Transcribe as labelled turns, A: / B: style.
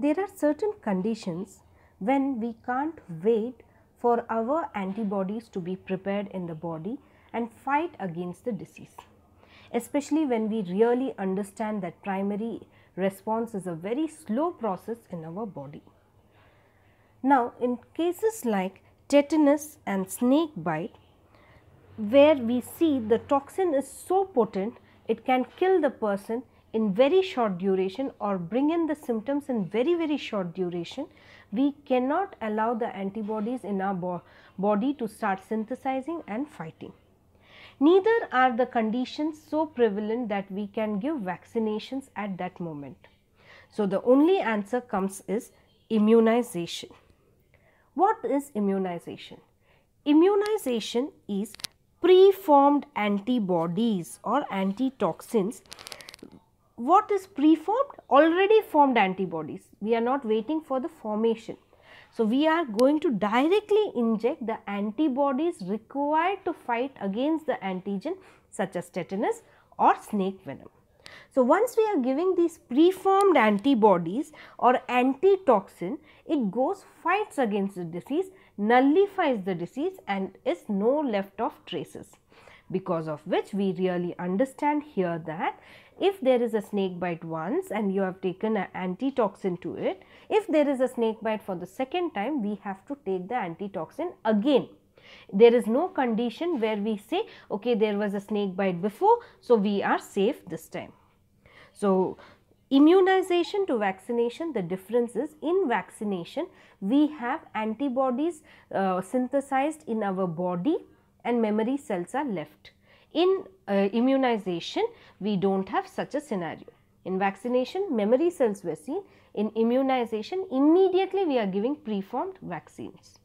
A: There are certain conditions when we can't wait for our antibodies to be prepared in the body and fight against the disease. Especially when we really understand that primary response is a very slow process in our body. Now, in cases like tetanus and snake bite, where we see the toxin is so potent, it can kill the person in very short duration or bring in the symptoms in very very short duration, we cannot allow the antibodies in our bo body to start synthesizing and fighting. Neither are the conditions so prevalent that we can give vaccinations at that moment. So, the only answer comes is immunization. What is immunization? Immunization is preformed antibodies or antitoxins what is preformed? Already formed antibodies. We are not waiting for the formation. So, we are going to directly inject the antibodies required to fight against the antigen such as tetanus or snake venom. So, once we are giving these preformed antibodies or antitoxin, it goes fights against the disease, nullifies the disease and is no left of traces because of which we really understand here that if there is a snake bite once and you have taken an antitoxin to it, if there is a snake bite for the second time, we have to take the antitoxin again. There is no condition where we say, okay, there was a snake bite before, so we are safe this time. So, immunization to vaccination, the difference is in vaccination, we have antibodies uh, synthesized in our body and memory cells are left. In uh, immunization, we do not have such a scenario. In vaccination, memory cells were seen. In immunization, immediately we are giving preformed vaccines.